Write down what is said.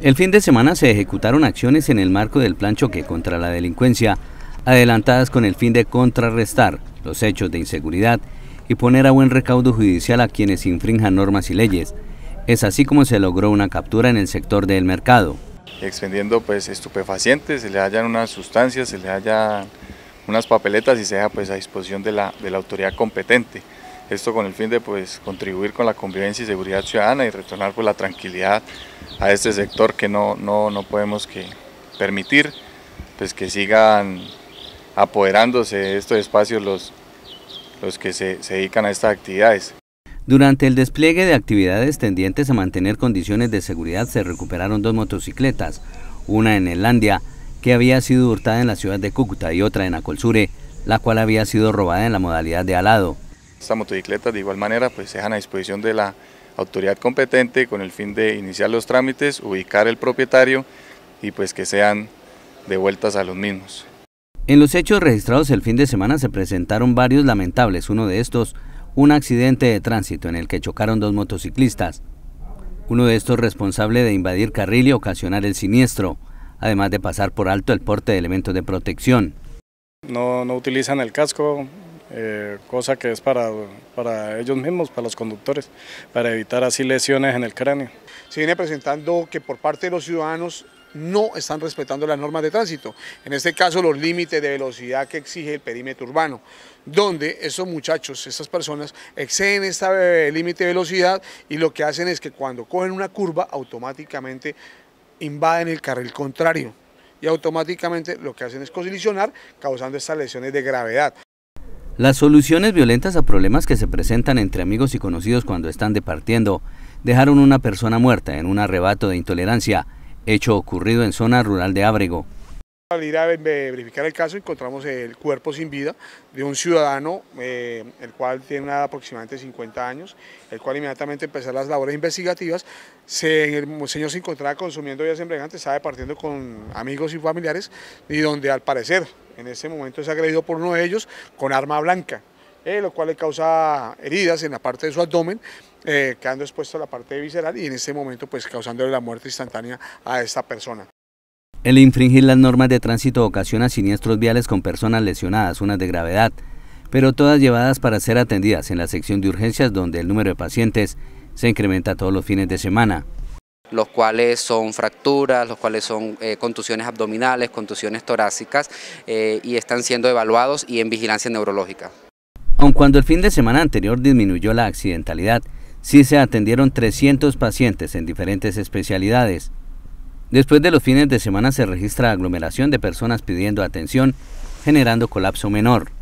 El fin de semana se ejecutaron acciones en el marco del plan choque contra la delincuencia, adelantadas con el fin de contrarrestar los hechos de inseguridad y poner a buen recaudo judicial a quienes infrinjan normas y leyes. Es así como se logró una captura en el sector del mercado. Expendiendo pues estupefacientes, se le hallan unas sustancias, se le hallan unas papeletas y se deja pues a disposición de la, de la autoridad competente. Esto con el fin de pues, contribuir con la convivencia y seguridad ciudadana y retornar por pues, la tranquilidad a este sector que no, podemos que permitir pues, que sigan apoderándose de estos espacios los, que se, dedican a estas actividades. Durante el despliegue de actividades tendientes a mantener condiciones de seguridad se recuperaron dos motocicletas, una en Elandia que había sido hurtada en la ciudad de Cúcuta y otra en Acolsure, la cual había sido robada en la modalidad de alado. Estas motocicletas de igual manera pues se dejan a disposición de la autoridad competente con el fin de iniciar los trámites, ubicar el propietario y pues que sean devueltas a los mismos. En los hechos registrados el fin de semana se presentaron varios lamentables, uno de estos un accidente de tránsito en el que chocaron dos motociclistas. Uno de estos responsable de invadir carril y ocasionar el siniestro, además de pasar por alto el porte de elementos de protección. No, no utilizan el casco, eh, cosa que es para, para ellos mismos, para los conductores, para evitar así lesiones en el cráneo. Se viene presentando que por parte de los ciudadanos no están respetando las normas de tránsito, en este caso los límites de velocidad que exige el perímetro urbano, donde esos muchachos, esas personas, exceden este límite de velocidad y lo que hacen es que cuando cogen una curva automáticamente invaden el carril contrario y automáticamente lo que hacen es colisionar causando estas lesiones de gravedad. Las soluciones violentas a problemas que se presentan entre amigos y conocidos cuando están departiendo dejaron una persona muerta en un arrebato de intolerancia, hecho ocurrido en zona rural de Ábrego. Al ir a verificar el caso encontramos el cuerpo sin vida de un ciudadano, eh, el cual tiene aproximadamente 50 años, el cual inmediatamente empezó las labores investigativas. el señor se encontraba consumiendo vías embriagantes, estaba partiendo con amigos y familiares y donde al parecer en ese momento es agredido por uno de ellos con arma blanca. Eh, lo cual le causa heridas en la parte de su abdomen, eh, quedando expuesto a la parte visceral y en ese momento pues causándole la muerte instantánea a esta persona. El infringir las normas de tránsito ocasiona siniestros viales con personas lesionadas, unas de gravedad, pero todas llevadas para ser atendidas en la sección de urgencias donde el número de pacientes se incrementa todos los fines de semana los cuales son fracturas, los cuales son eh, contusiones abdominales, contusiones torácicas eh, y están siendo evaluados y en vigilancia neurológica. Aun cuando el fin de semana anterior disminuyó la accidentalidad, sí se atendieron 300 pacientes en diferentes especialidades. Después de los fines de semana se registra aglomeración de personas pidiendo atención, generando colapso menor.